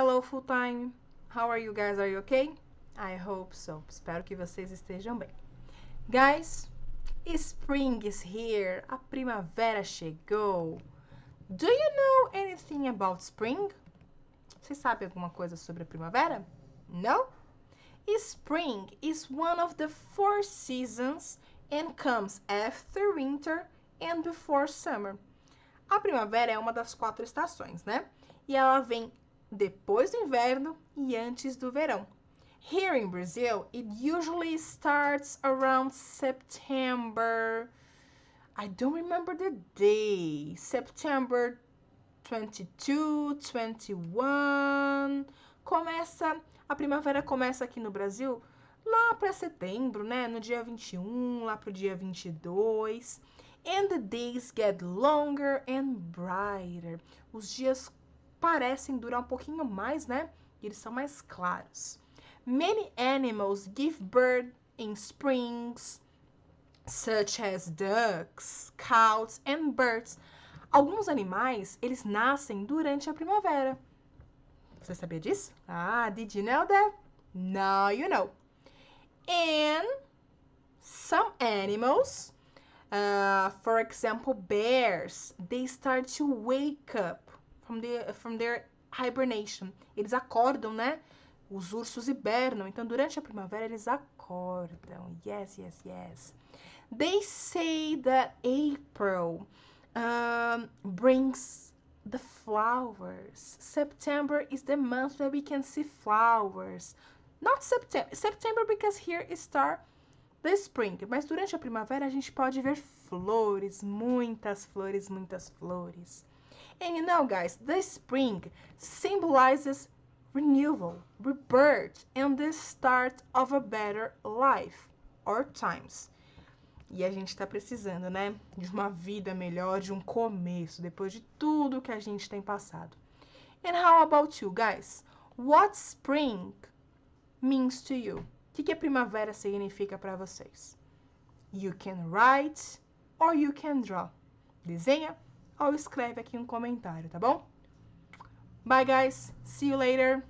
Hello full time. How are you guys? Are you okay? I hope so. Espero que vocês estejam bem. Guys, spring is here. A primavera chegou. Do you know anything about spring? Você sabe alguma coisa sobre a primavera? No? Spring is one of the four seasons and comes after winter and before summer. A primavera é uma das quatro estações, né? E ela vem depois do inverno e antes do verão. Here in Brazil, it usually starts around September. I don't remember the day. September 22, 21. Começa a primavera começa aqui no Brasil lá para setembro, né? No dia 21, lá pro dia 22. And the days get longer and brighter. Os dias parecem durar um pouquinho mais, né? E eles são mais claros. Many animals give birth in springs, such as ducks, cows and birds. Alguns animais, eles nascem durante a primavera. Você sabia disso? Ah, did you know that? Now you know. And some animals, uh, for example, bears, they start to wake up from their, from their hibernation. Eles acordam, né? Os ursos hibernam, então durante a primavera eles acordam. Yes, yes, yes. They say that April um, brings the flowers. September is the month that we can see flowers. Not September, September because here is start the spring. Mas durante a primavera a gente pode ver flores, muitas flores, muitas flores. And you know, guys, the spring symbolizes renewal, rebirth, and the start of a better life or times. E a gente está precisando, né? De uma vida melhor, de um começo, depois de tudo que a gente tem passado. And how about you, guys? What spring means to you? O que, que a primavera significa para vocês? You can write or you can draw. Desenha ou escreve aqui um comentário, tá bom? Bye guys, see you later.